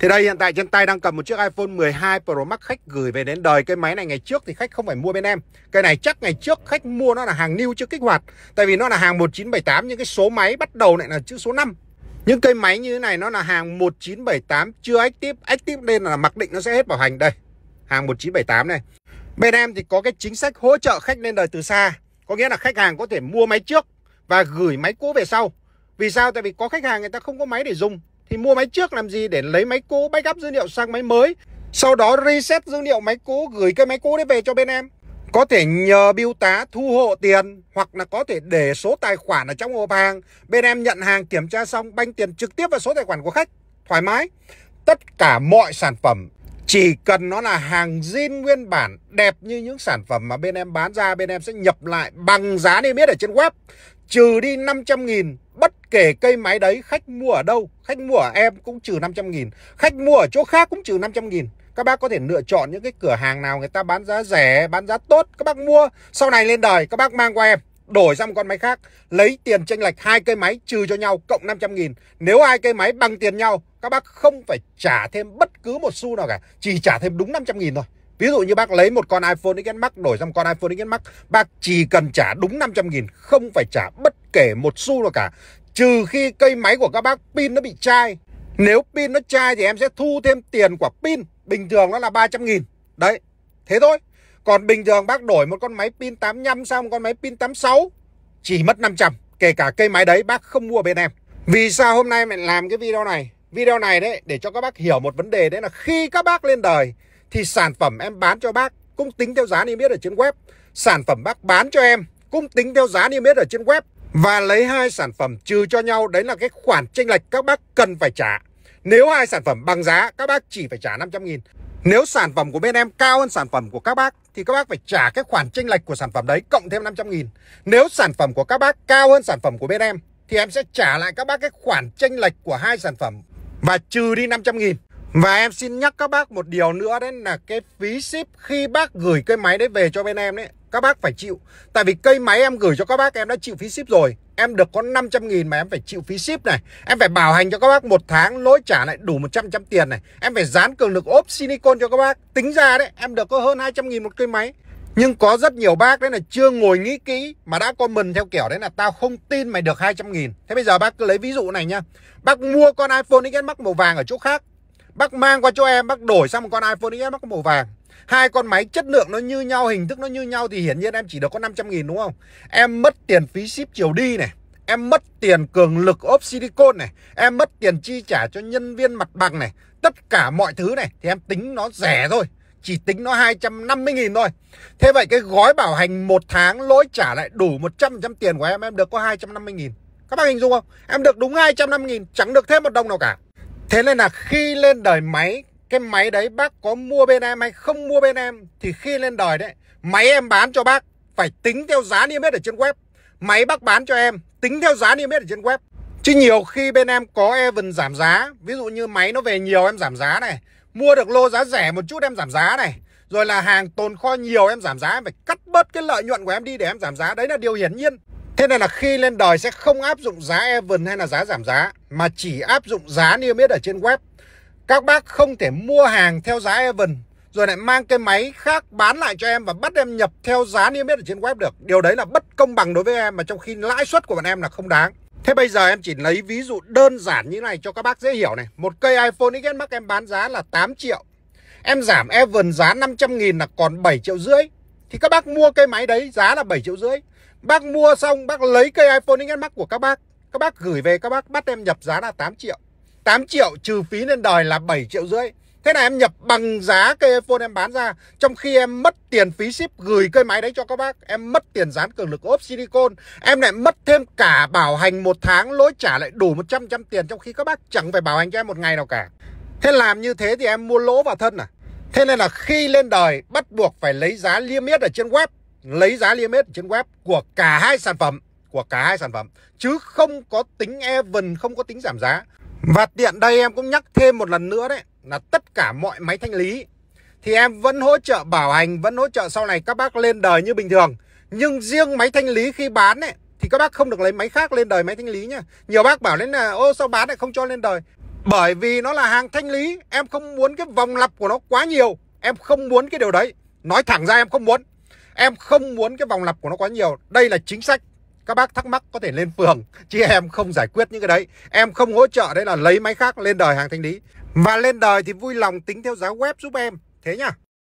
Thì đây hiện tại trên tay đang cầm một chiếc iPhone 12 Pro Max khách gửi về đến đời Cái máy này ngày trước thì khách không phải mua bên em Cái này chắc ngày trước khách mua nó là hàng new chưa kích hoạt Tại vì nó là hàng 1978 nhưng cái số máy bắt đầu lại là chữ số 5 Những cây máy như thế này nó là hàng 1978 chưa active Active nên là mặc định nó sẽ hết bảo hành đây Hàng 1978 này Bên em thì có cái chính sách hỗ trợ khách lên đời từ xa Có nghĩa là khách hàng có thể mua máy trước Và gửi máy cũ về sau Vì sao? Tại vì có khách hàng người ta không có máy để dùng thì mua máy trước làm gì để lấy máy cũ backup dữ liệu sang máy mới sau đó reset dữ liệu máy cũ gửi cái máy cũ đấy về cho bên em có thể nhờ biêu tá thu hộ tiền hoặc là có thể để số tài khoản ở trong hộp hàng bên em nhận hàng kiểm tra xong banh tiền trực tiếp vào số tài khoản của khách thoải mái tất cả mọi sản phẩm chỉ cần nó là hàng zin nguyên bản đẹp như những sản phẩm mà bên em bán ra bên em sẽ nhập lại bằng giá niêm yết ở trên web trừ đi 500 nghìn bất kể cây máy đấy khách mua ở đâu khách mua ở em cũng trừ 500 nghìn khách mua ở chỗ khác cũng trừ 500 nghìn các bác có thể lựa chọn những cái cửa hàng nào người ta bán giá rẻ bán giá tốt các bác mua sau này lên đời các bác mang qua em đổi sang một con máy khác lấy tiền tranh lệch hai cây máy trừ cho nhau cộng 500 nghìn nếu hai cây máy bằng tiền nhau các bác không phải trả thêm bất cứ một xu nào cả chỉ trả thêm đúng 500 nghìn thôi Ví dụ như bác lấy một con iPhone XS Max đổi sang con iPhone XS Max, bác chỉ cần trả đúng 500 nghìn không phải trả bất kể một xu nào cả. Trừ khi cây máy của các bác pin nó bị chai. Nếu pin nó chai thì em sẽ thu thêm tiền của pin. Bình thường nó là 300 nghìn. Đấy, thế thôi. Còn bình thường bác đổi một con máy pin 85 sang một con máy pin 86 chỉ mất 500. Kể cả cây máy đấy bác không mua bên em. Vì sao hôm nay mình làm cái video này? Video này đấy để cho các bác hiểu một vấn đề đấy là khi các bác lên đời thì sản phẩm em bán cho bác cũng tính theo giá niêm yết ở trên web. Sản phẩm bác bán cho em cũng tính theo giá niêm yết ở trên web và lấy hai sản phẩm trừ cho nhau đấy là cái khoản tranh lệch các bác cần phải trả. Nếu hai sản phẩm bằng giá các bác chỉ phải trả 500 nghìn. Nếu sản phẩm của bên em cao hơn sản phẩm của các bác thì các bác phải trả cái khoản tranh lệch của sản phẩm đấy cộng thêm 500 nghìn. Nếu sản phẩm của các bác cao hơn sản phẩm của bên em thì em sẽ trả lại các bác cái khoản tranh lệch của hai sản phẩm và trừ đi 500 nghìn. Và em xin nhắc các bác một điều nữa đấy là cái phí ship khi bác gửi cây máy đấy về cho bên em đấy Các bác phải chịu Tại vì cây máy em gửi cho các bác em đã chịu phí ship rồi Em được có 500 nghìn mà em phải chịu phí ship này Em phải bảo hành cho các bác một tháng lỗi trả lại đủ 100 trăm tiền này Em phải dán cường lực ốp silicon cho các bác Tính ra đấy em được có hơn 200 nghìn một cây máy nhưng có rất nhiều bác đấy là chưa ngồi nghĩ kỹ mà đã comment theo kiểu đấy là tao không tin mày được 200 nghìn. Thế bây giờ bác cứ lấy ví dụ này nhá. Bác mua con iPhone XS Max màu vàng ở chỗ khác Bác mang qua cho em Bác đổi sang một con iPhone XS Bác có màu vàng hai con máy chất lượng nó như nhau hình thức nó như nhau thì hiển nhiên em chỉ được có 500 nghìn đúng không em mất tiền phí ship chiều đi này em mất tiền cường lực ốp silicon này em mất tiền chi trả cho nhân viên mặt bằng này tất cả mọi thứ này thì em tính nó rẻ thôi chỉ tính nó 250 nghìn thôi Thế vậy cái gói bảo hành một tháng lỗi trả lại đủ 100% tiền của em Em được có 250 nghìn Các bác hình dung không? Em được đúng 250 nghìn Chẳng được thêm một đồng nào cả Thế nên là khi lên đời máy Cái máy đấy bác có mua bên em hay không mua bên em Thì khi lên đời đấy Máy em bán cho bác Phải tính theo giá niêm yết ở trên web Máy bác bán cho em Tính theo giá niêm yết ở trên web Chứ nhiều khi bên em có even giảm giá Ví dụ như máy nó về nhiều em giảm giá này Mua được lô giá rẻ một chút em giảm giá này Rồi là hàng tồn kho nhiều em giảm giá Em phải cắt bớt cái lợi nhuận của em đi để em giảm giá Đấy là điều hiển nhiên Thế nên là khi lên đời sẽ không áp dụng giá even hay là giá giảm giá mà chỉ áp dụng giá niêm yết ở trên web. Các bác không thể mua hàng theo giá Evan rồi lại mang cái máy khác bán lại cho em và bắt em nhập theo giá niêm yết ở trên web được. Điều đấy là bất công bằng đối với em mà trong khi lãi suất của bọn em là không đáng. Thế bây giờ em chỉ lấy ví dụ đơn giản như này cho các bác dễ hiểu này. Một cây iPhone XS Max em bán giá là 8 triệu. Em giảm Evan giá 500 nghìn là còn 7 triệu rưỡi. Thì các bác mua cây máy đấy giá là 7 triệu rưỡi. Bác mua xong bác lấy cây iPhone XS Max của các bác các bác gửi về các bác bắt em nhập giá là 8 triệu 8 triệu trừ phí lên đời là 7 triệu rưỡi Thế là em nhập bằng giá cây iPhone em bán ra Trong khi em mất tiền phí ship gửi cây máy đấy cho các bác Em mất tiền dán cường lực ốp silicon Em lại mất thêm cả bảo hành một tháng Lỗi trả lại đủ 100 trăm tiền Trong khi các bác chẳng phải bảo hành cho em một ngày nào cả Thế làm như thế thì em mua lỗ vào thân à Thế nên là khi lên đời Bắt buộc phải lấy giá liêm yết ở trên web Lấy giá liêm yết ở trên web Của cả hai sản phẩm của cả hai sản phẩm chứ không có tính even, không có tính giảm giá. Và tiện đây em cũng nhắc thêm một lần nữa đấy là tất cả mọi máy thanh lý thì em vẫn hỗ trợ bảo hành, vẫn hỗ trợ sau này các bác lên đời như bình thường. Nhưng riêng máy thanh lý khi bán ấy thì các bác không được lấy máy khác lên đời máy thanh lý nhá. Nhiều bác bảo đến là ô sao bán lại không cho lên đời. Bởi vì nó là hàng thanh lý, em không muốn cái vòng lặp của nó quá nhiều, em không muốn cái điều đấy. Nói thẳng ra em không muốn. Em không muốn cái vòng lặp của nó quá nhiều. Đây là chính sách các bác thắc mắc có thể lên phường chứ em không giải quyết những cái đấy em không hỗ trợ đấy là lấy máy khác lên đời hàng thanh lý và lên đời thì vui lòng tính theo giá web giúp em thế nhá